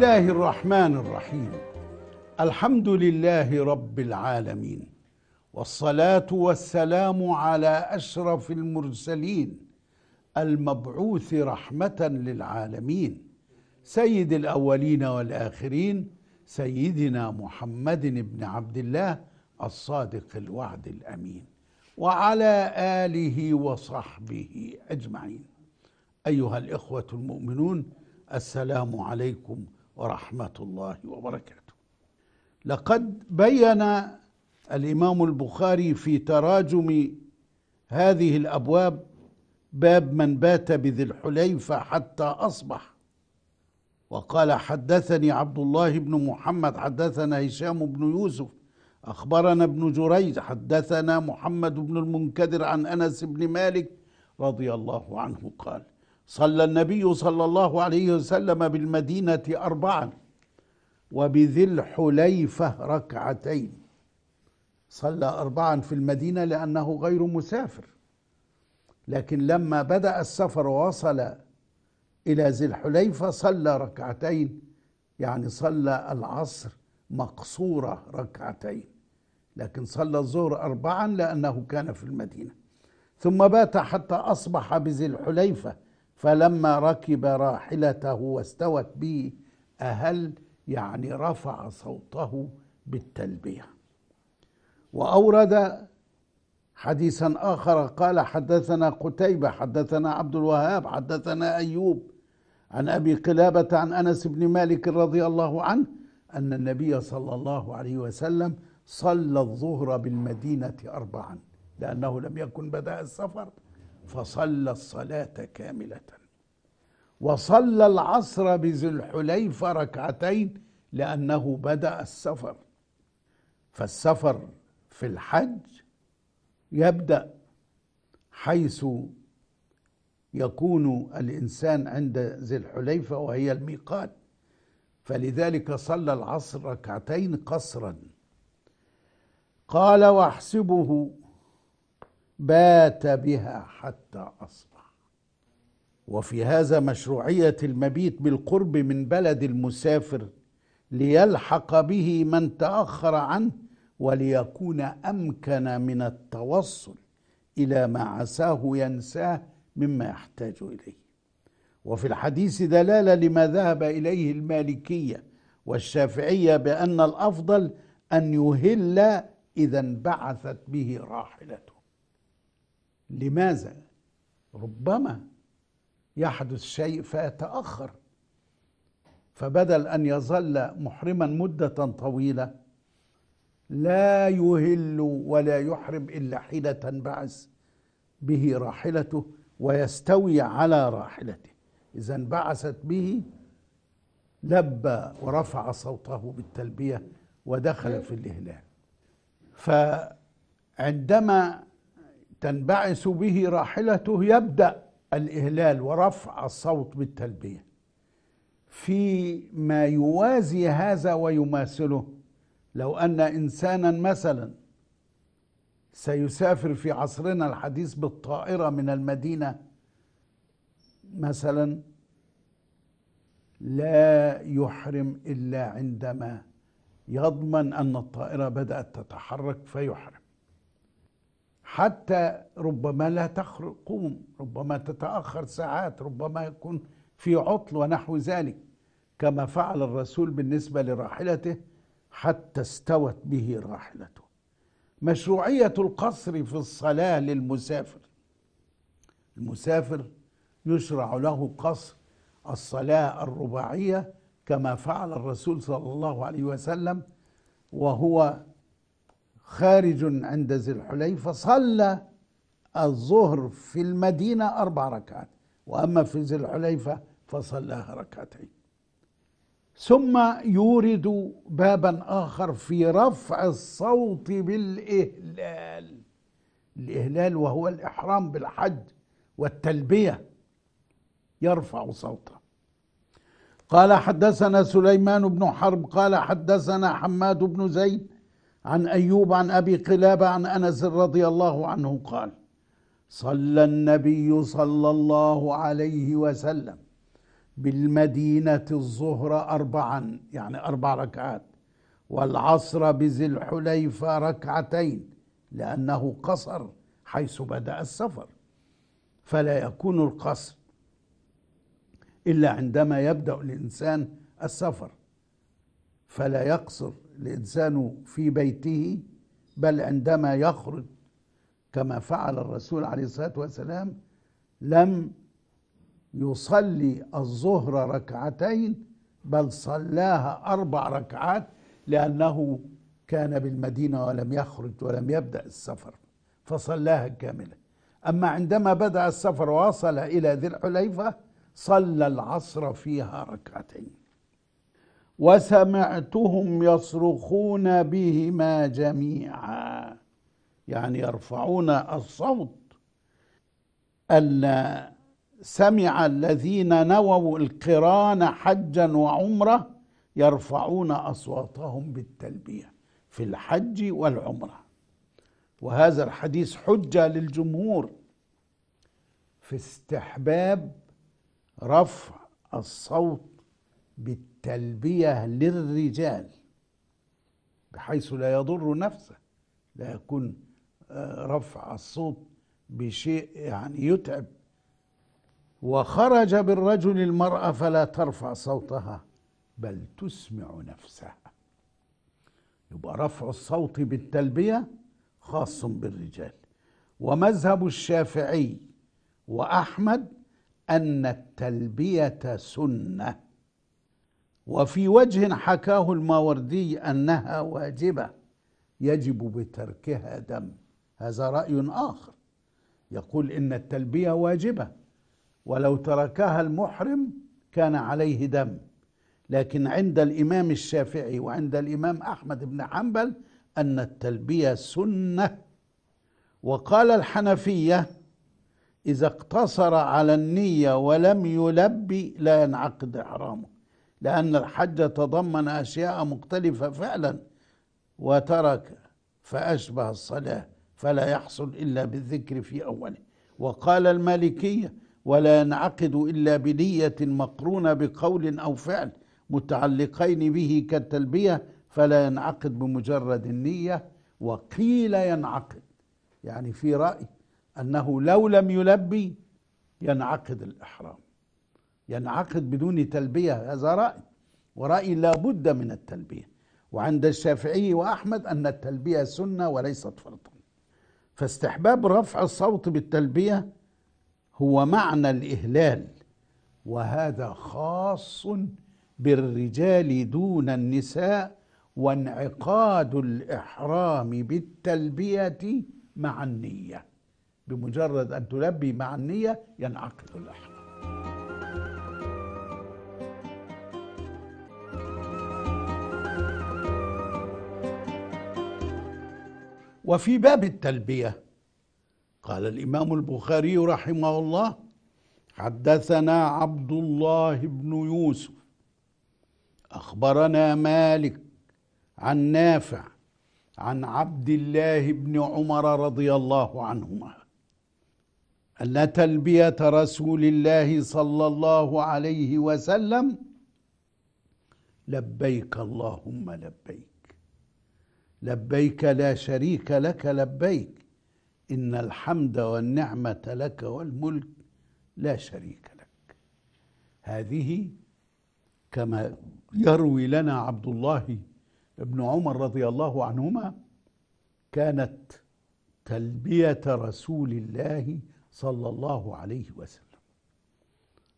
الله الرحمن الرحيم الحمد لله رب العالمين والصلاه والسلام على اشرف المرسلين المبعوث رحمه للعالمين سيد الاولين والاخرين سيدنا محمد بن عبد الله الصادق الوعد الامين وعلى اله وصحبه اجمعين ايها الاخوه المؤمنون السلام عليكم ورحمه الله وبركاته لقد بين الامام البخاري في تراجم هذه الابواب باب من بات بذي الحليفه حتى اصبح وقال حدثني عبد الله بن محمد حدثنا هشام بن يوسف اخبرنا ابن جريج حدثنا محمد بن المنكدر عن انس بن مالك رضي الله عنه قال صلى النبي صلى الله عليه وسلم بالمدينة أربعا وبذي الحليفة ركعتين صلى أربعا في المدينة لأنه غير مسافر لكن لما بدأ السفر ووصل إلى ذي الحليفة صلى ركعتين يعني صلى العصر مقصورة ركعتين لكن صلى الظهر أربعا لأنه كان في المدينة ثم بات حتى أصبح بذي الحليفة فلما ركب راحلته واستوت به أهل يعني رفع صوته بالتلبية وأورد حديثا آخر قال حدثنا قتيبة حدثنا عبد الوهاب حدثنا أيوب عن أبي قلابة عن أنس بن مالك رضي الله عنه أن النبي صلى الله عليه وسلم صلى الظهر بالمدينة أربعا لأنه لم يكن بدأ السفر فصلى الصلاة كاملة وصلى العصر بذي الحليفة ركعتين لأنه بدأ السفر فالسفر في الحج يبدأ حيث يكون الإنسان عند ذي الحليفة وهي الميقات فلذلك صلى العصر ركعتين قصرا قال واحسبه بات بها حتى اصبح وفي هذا مشروعيه المبيت بالقرب من بلد المسافر ليلحق به من تاخر عنه وليكون امكن من التوصل الى ما عساه ينساه مما يحتاج اليه وفي الحديث دلاله لما ذهب اليه المالكيه والشافعيه بان الافضل ان يهل اذا انبعثت به راحلته لماذا ربما يحدث شيء فيتاخر فبدل ان يظل محرما مده طويله لا يهل ولا يحرم الا حين تنبعث به راحلته ويستوي على راحلته اذا انبعثت به لبى ورفع صوته بالتلبيه ودخل في الاهلال فعندما تنبعث به راحلته يبدأ الإهلال ورفع الصوت بالتلبية في ما يوازي هذا ويماثله لو أن إنسانا مثلا سيسافر في عصرنا الحديث بالطائرة من المدينة مثلا لا يحرم إلا عندما يضمن أن الطائرة بدأت تتحرك فيحرم حتى ربما لا تخرقون ربما تتأخر ساعات ربما يكون في عطل ونحو ذلك كما فعل الرسول بالنسبة لراحلته حتى استوت به راحلته مشروعية القصر في الصلاة للمسافر المسافر يشرع له قصر الصلاة الرباعية كما فعل الرسول صلى الله عليه وسلم وهو خارج عند ذي الحليفة صلى الظهر في المدينة أربع ركعات وأما في ذي الحليفة فصلاها ركعتين ثم يورد بابا آخر في رفع الصوت بالإهلال الإهلال وهو الإحرام بالحج والتلبية يرفع صوته قال حدثنا سليمان بن حرب قال حدثنا حماد بن زيد عن ايوب عن ابي قلابه عن انس رضي الله عنه قال صلى النبي صلى الله عليه وسلم بالمدينه الظهر اربعا يعني اربع ركعات والعصر بذي الحليفه ركعتين لانه قصر حيث بدا السفر فلا يكون القصر الا عندما يبدا الانسان السفر فلا يقصر الانسان في بيته بل عندما يخرج كما فعل الرسول عليه الصلاه والسلام لم يصلي الظهر ركعتين بل صلاها اربع ركعات لانه كان بالمدينه ولم يخرج ولم يبدا السفر فصلاها كامله اما عندما بدا السفر ووصل الى ذي الحليفه صلى العصر فيها ركعتين وسمعتهم يصرخون بهما جميعا يعني يرفعون الصوت ألا سمع الذين نووا القران حجا وعمره يرفعون اصواتهم بالتلبيه في الحج والعمره وهذا الحديث حجه للجمهور في استحباب رفع الصوت بالتلبية للرجال بحيث لا يضر نفسه لا يكون آه، رفع الصوت بشيء يعني يتعب وخرج بالرجل المرأة فلا ترفع صوتها بل تسمع نفسها يبقى رفع الصوت بالتلبية خاص بالرجال ومذهب الشافعي وأحمد أن التلبية سنة وفي وجه حكاه الماوردي انها واجبه يجب بتركها دم هذا راي اخر يقول ان التلبيه واجبه ولو تركها المحرم كان عليه دم لكن عند الامام الشافعي وعند الامام احمد بن حنبل ان التلبيه سنه وقال الحنفيه اذا اقتصر على النيه ولم يلبي لا ينعقد احرامه لأن الحج تضمن أشياء مختلفة فعلا وترك فأشبه الصلاة فلا يحصل إلا بالذكر في أوله وقال المالكية ولا ينعقد إلا بنية مقرونة بقول أو فعل متعلقين به كالتلبية فلا ينعقد بمجرد النية وقيل ينعقد يعني في رأي أنه لو لم يلبي ينعقد الإحرام ينعقد بدون تلبية هذا رأي ورأي لا بد من التلبية وعند الشافعي وأحمد أن التلبية سنة وليست فرضا فاستحباب رفع الصوت بالتلبية هو معنى الإهلال وهذا خاص بالرجال دون النساء وانعقاد الإحرام بالتلبية مع النية بمجرد أن تلبي مع النية ينعقد الإحرام وفي باب التلبيه قال الامام البخاري رحمه الله حدثنا عبد الله بن يوسف اخبرنا مالك عن نافع عن عبد الله بن عمر رضي الله عنهما ان تلبيه رسول الله صلى الله عليه وسلم لبيك اللهم لبيك لبيك لا شريك لك لبيك إن الحمد والنعمة لك والملك لا شريك لك هذه كما يروي لنا عبد الله بن عمر رضي الله عنهما كانت تلبية رسول الله صلى الله عليه وسلم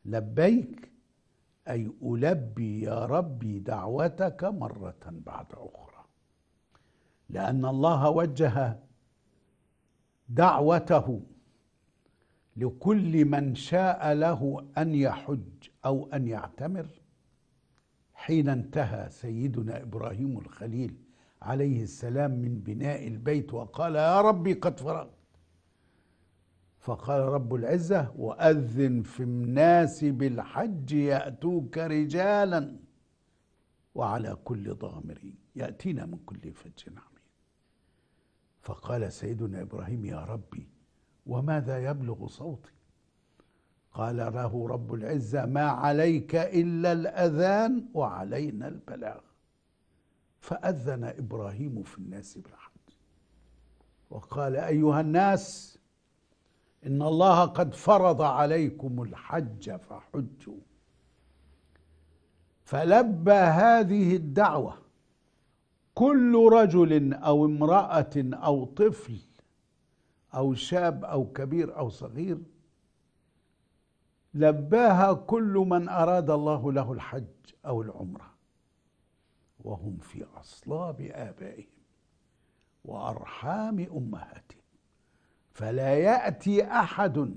لبيك أي ألبي يا ربي دعوتك مرة بعد أخرى لان الله وجه دعوته لكل من شاء له ان يحج او ان يعتمر حين انتهى سيدنا ابراهيم الخليل عليه السلام من بناء البيت وقال يا ربي قد فرغت فقال رب العزه واذن في الناس بالحج ياتوك رجالا وعلى كل ضامر ياتينا من كل فج نعم فقال سيدنا إبراهيم يا ربي وماذا يبلغ صوتي قال له رب العزة ما عليك إلا الأذان وعلينا البلاغ فأذن إبراهيم في الناس بالحق وقال أيها الناس إن الله قد فرض عليكم الحج فحجوا فلبى هذه الدعوة كل رجل او امراه او طفل او شاب او كبير او صغير لباها كل من اراد الله له الحج او العمره وهم في اصلاب ابائهم وارحام امهاتهم فلا ياتي احد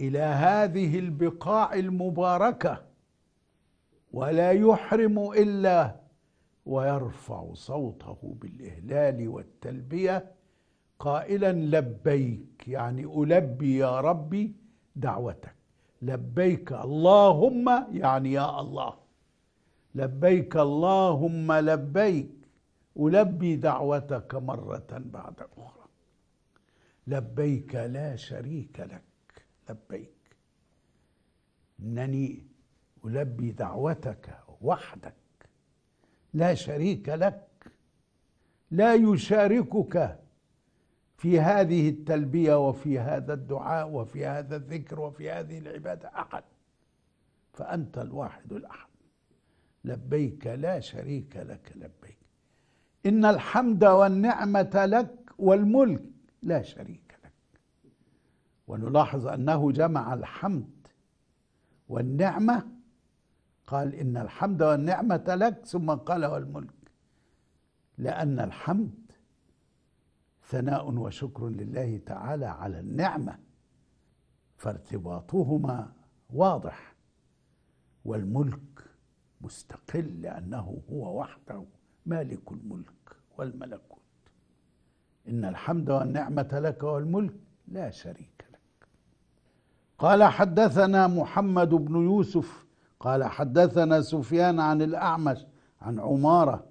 الى هذه البقاع المباركه ولا يحرم الا ويرفع صوته بالاهلال والتلبيه قائلا لبيك يعني البي يا ربي دعوتك لبيك اللهم يعني يا الله لبيك اللهم لبيك البي دعوتك مره بعد اخرى لبيك لا شريك لك لبيك انني البي دعوتك وحدك لا شريك لك لا يشاركك في هذه التلبيه وفي هذا الدعاء وفي هذا الذكر وفي هذه العباده احد فانت الواحد الاحد لبيك لا شريك لك لبيك ان الحمد والنعمه لك والملك لا شريك لك ونلاحظ انه جمع الحمد والنعمه قال إن الحمد والنعمة لك ثم قال والملك لأن الحمد ثناء وشكر لله تعالى على النعمة فارتباطهما واضح والملك مستقل لأنه هو وحده مالك الملك والملكوت إن الحمد والنعمة لك والملك لا شريك لك قال حدثنا محمد بن يوسف قال حدثنا سفيان عن الأعمش عن عمارة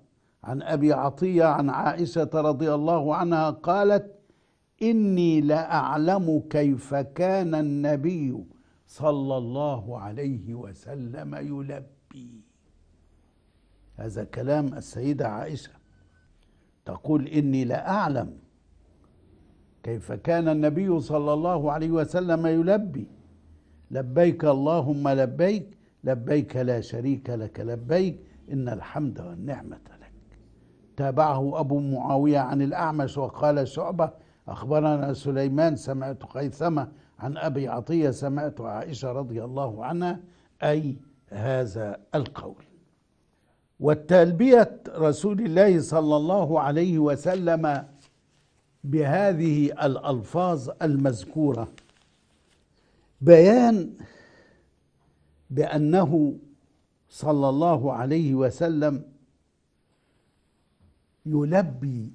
عن أبي عطية عن عائشة رضي الله عنها قالت إني لأعلم كيف كان النبي صلى الله عليه وسلم يلبي هذا كلام السيدة عائشة تقول إني لأعلم كيف كان النبي صلى الله عليه وسلم يلبي لبيك اللهم لبيك لبيك لا شريك لك لبيك إن الحمد والنعمة لك تابعه أبو معاوية عن الأعمش وقال شعبة أخبرنا سليمان سمعت قيثمة عن أبي عطية سمعت عائشة رضي الله عنها أي هذا القول والتلبية رسول الله صلى الله عليه وسلم بهذه الألفاظ المذكورة بيان بأنه صلى الله عليه وسلم يلبي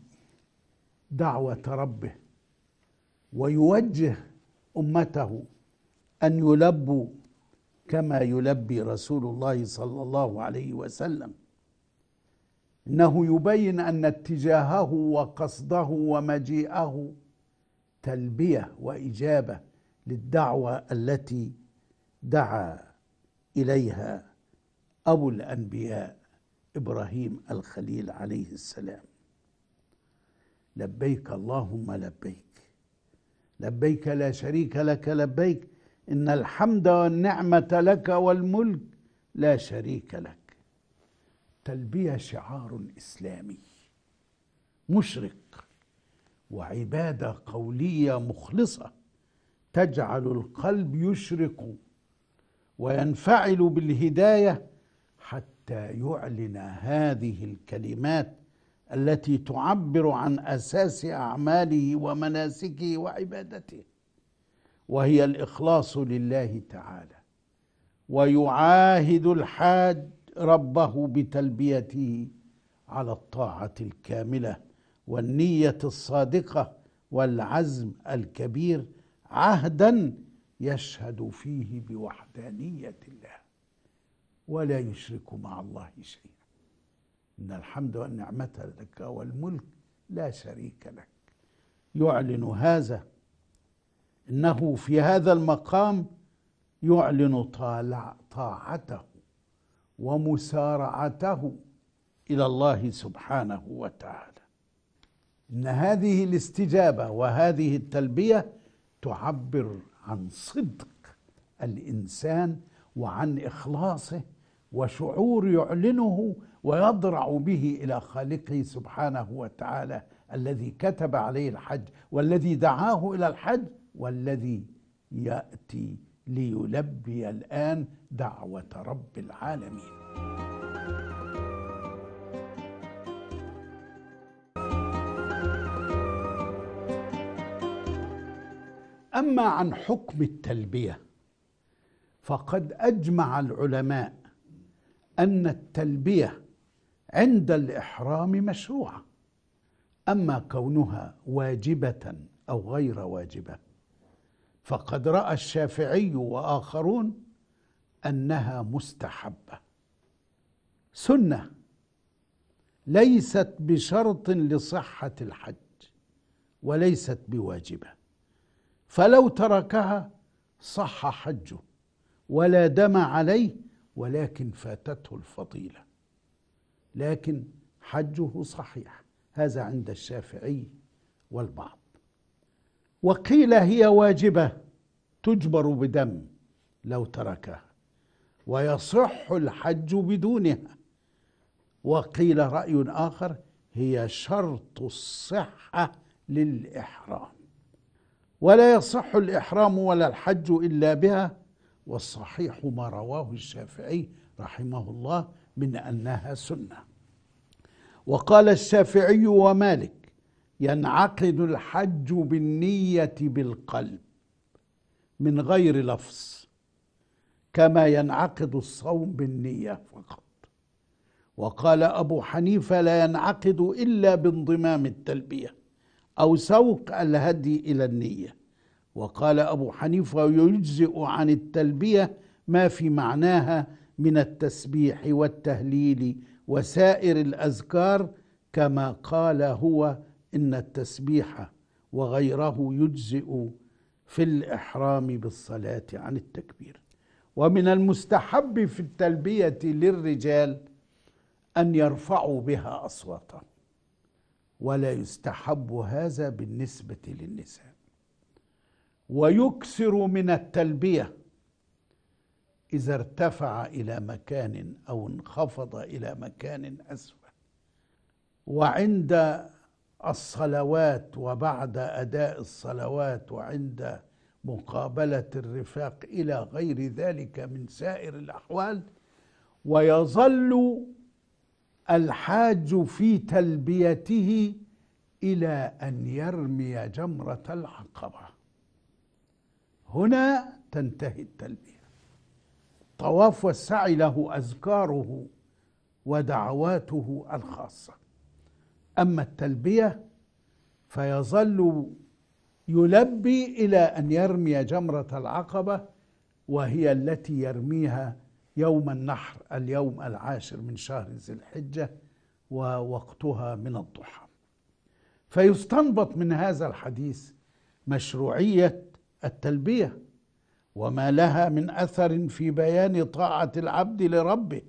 دعوة ربه ويوجه أمته أن يلبوا كما يلبي رسول الله صلى الله عليه وسلم انه يبين ان اتجاهه وقصده ومجيئه تلبيه واجابه للدعوه التي دعا إليها أبو الأنبياء إبراهيم الخليل عليه السلام لبيك اللهم لبيك لبيك لا شريك لك لبيك إن الحمد والنعمة لك والملك لا شريك لك تلبية شعار إسلامي مشرق وعبادة قولية مخلصة تجعل القلب يشرق وينفعل بالهدايه حتى يعلن هذه الكلمات التي تعبر عن اساس اعماله ومناسكه وعبادته وهي الاخلاص لله تعالى ويعاهد الحاج ربه بتلبيته على الطاعه الكامله والنيه الصادقه والعزم الكبير عهدا يشهد فيه بوحدانية الله ولا يشرك مع الله شيئا إن الحمد والنعمة لك والملك لا شريك لك يعلن هذا إنه في هذا المقام يعلن طالع طاعته ومسارعته إلى الله سبحانه وتعالى إن هذه الاستجابة وهذه التلبية تعبر عن صدق الانسان وعن اخلاصه وشعور يعلنه ويضرع به الى خالقه سبحانه وتعالى الذي كتب عليه الحج والذي دعاه الى الحج والذي ياتي ليلبي الان دعوه رب العالمين أما عن حكم التلبية فقد أجمع العلماء أن التلبية عند الإحرام مشروعة أما كونها واجبة أو غير واجبة فقد رأى الشافعي وآخرون أنها مستحبة سنة ليست بشرط لصحة الحج وليست بواجبه فلو تركها صح حجه ولا دم عليه ولكن فاتته الفضيله لكن حجه صحيح هذا عند الشافعي والبعض وقيل هي واجبه تجبر بدم لو تركها ويصح الحج بدونها وقيل راي اخر هي شرط الصحه للاحرام ولا يصح الإحرام ولا الحج إلا بها والصحيح ما رواه الشافعي رحمه الله من أنها سنة وقال الشافعي ومالك ينعقد الحج بالنية بالقلب من غير لفظ كما ينعقد الصوم بالنية فقط وقال أبو حنيفة لا ينعقد إلا بانضمام التلبية أو سوق الهدي إلى النية وقال أبو حنيفة يجزئ عن التلبية ما في معناها من التسبيح والتهليل وسائر الأذكار كما قال هو إن التسبيح وغيره يجزئ في الإحرام بالصلاة عن التكبير ومن المستحب في التلبية للرجال أن يرفعوا بها أصواتهم ولا يستحب هذا بالنسبة للنساء ويكثر من التلبية إذا ارتفع إلى مكان أو انخفض إلى مكان أسفل وعند الصلوات وبعد أداء الصلوات وعند مقابلة الرفاق إلى غير ذلك من سائر الأحوال ويظل الحاج في تلبيته الى ان يرمي جمره العقبه هنا تنتهي التلبيه طواف والسعي له اذكاره ودعواته الخاصه اما التلبيه فيظل يلبي الى ان يرمي جمره العقبه وهي التي يرميها يوم النحر اليوم العاشر من شهر ذي الحجة ووقتها من الضحى فيستنبط من هذا الحديث مشروعية التلبية وما لها من أثر في بيان طاعة العبد لربه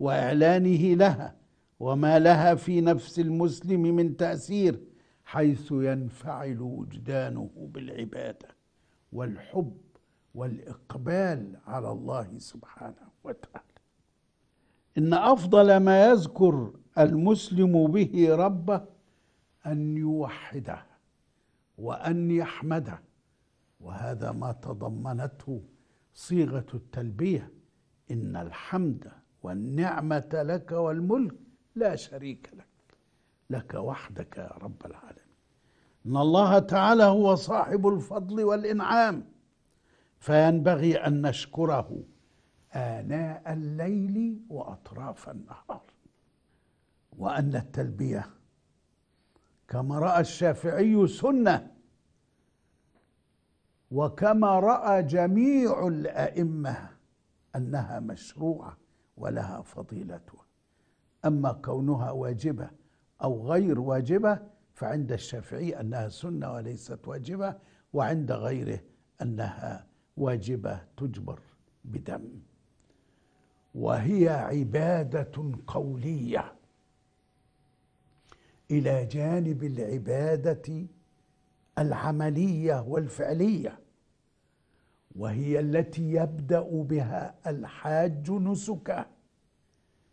وإعلانه لها وما لها في نفس المسلم من تأثير حيث ينفعل وجدانه بالعبادة والحب والإقبال على الله سبحانه وتعالى إن أفضل ما يذكر المسلم به ربه أن يوحده وأن يحمده وهذا ما تضمنته صيغة التلبية إن الحمد والنعمة لك والملك لا شريك لك لك وحدك يا رب العالمين ان الله تعالى هو صاحب الفضل والانعام فينبغي ان نشكره آناء الليل وأطراف النهار وأن التلبية كما رأى الشافعي سنة وكما رأى جميع الأئمة أنها مشروعة ولها فضيلتها أما كونها واجبة أو غير واجبة فعند الشافعي أنها سنة وليست واجبة وعند غيره أنها واجبة تجبر بدم وهي عباده قوليه الى جانب العباده العمليه والفعليه وهي التي يبدا بها الحاج نسكه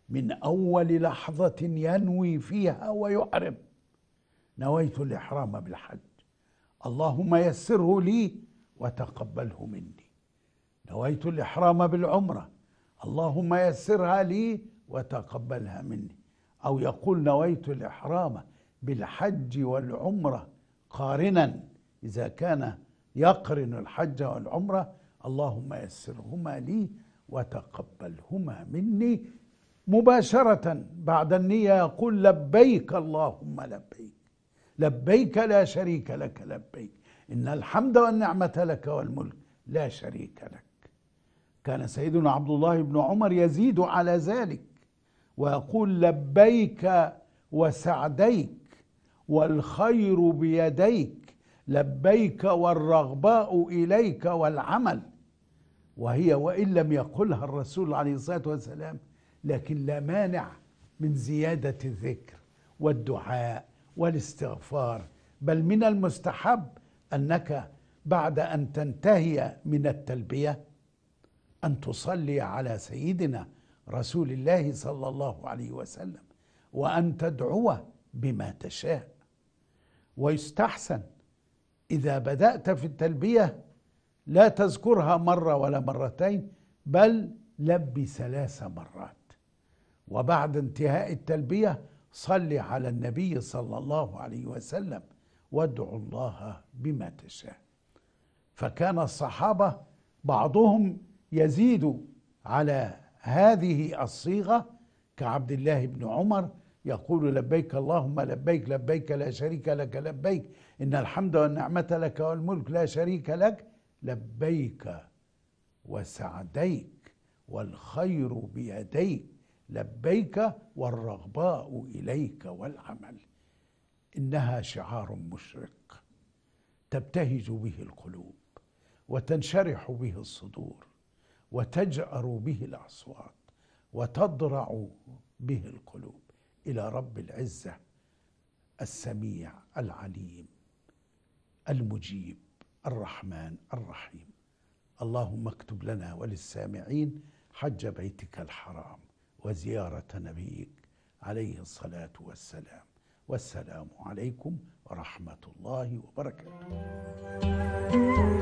من اول لحظه ينوي فيها ويحرم نويت الاحرام بالحج اللهم يسره لي وتقبله مني نويت الاحرام بالعمره اللهم يسرها لي وتقبلها مني أو يقول نويت الإحرام بالحج والعمرة قارنا إذا كان يقرن الحج والعمرة اللهم يسرهما لي وتقبلهما مني مباشرة بعد النية يقول لبيك اللهم لبيك لبيك لا شريك لك لبيك إن الحمد والنعمة لك والملك لا شريك لك كان سيدنا عبد الله بن عمر يزيد على ذلك ويقول لبيك وسعديك والخير بيديك لبيك والرغباء اليك والعمل وهي وان لم يقلها الرسول عليه الصلاه والسلام لكن لا مانع من زياده الذكر والدعاء والاستغفار بل من المستحب انك بعد ان تنتهي من التلبيه ان تصلي على سيدنا رسول الله صلى الله عليه وسلم وان تدعو بما تشاء ويستحسن اذا بدات في التلبيه لا تذكرها مره ولا مرتين بل لبي ثلاث مرات وبعد انتهاء التلبيه صل على النبي صلى الله عليه وسلم وادعو الله بما تشاء فكان الصحابه بعضهم يزيد على هذه الصيغه كعبد الله بن عمر يقول لبيك اللهم لبيك لبيك لا شريك لك لبيك ان الحمد والنعمه لك والملك لا شريك لك لبيك وسعديك والخير بيديك لبيك والرغباء اليك والعمل انها شعار مشرق تبتهج به القلوب وتنشرح به الصدور وتجأر به الأصوات وتضرع به القلوب إلى رب العزة السميع العليم المجيب الرحمن الرحيم اللهم اكتب لنا وللسامعين حج بيتك الحرام وزيارة نبيك عليه الصلاة والسلام والسلام عليكم ورحمة الله وبركاته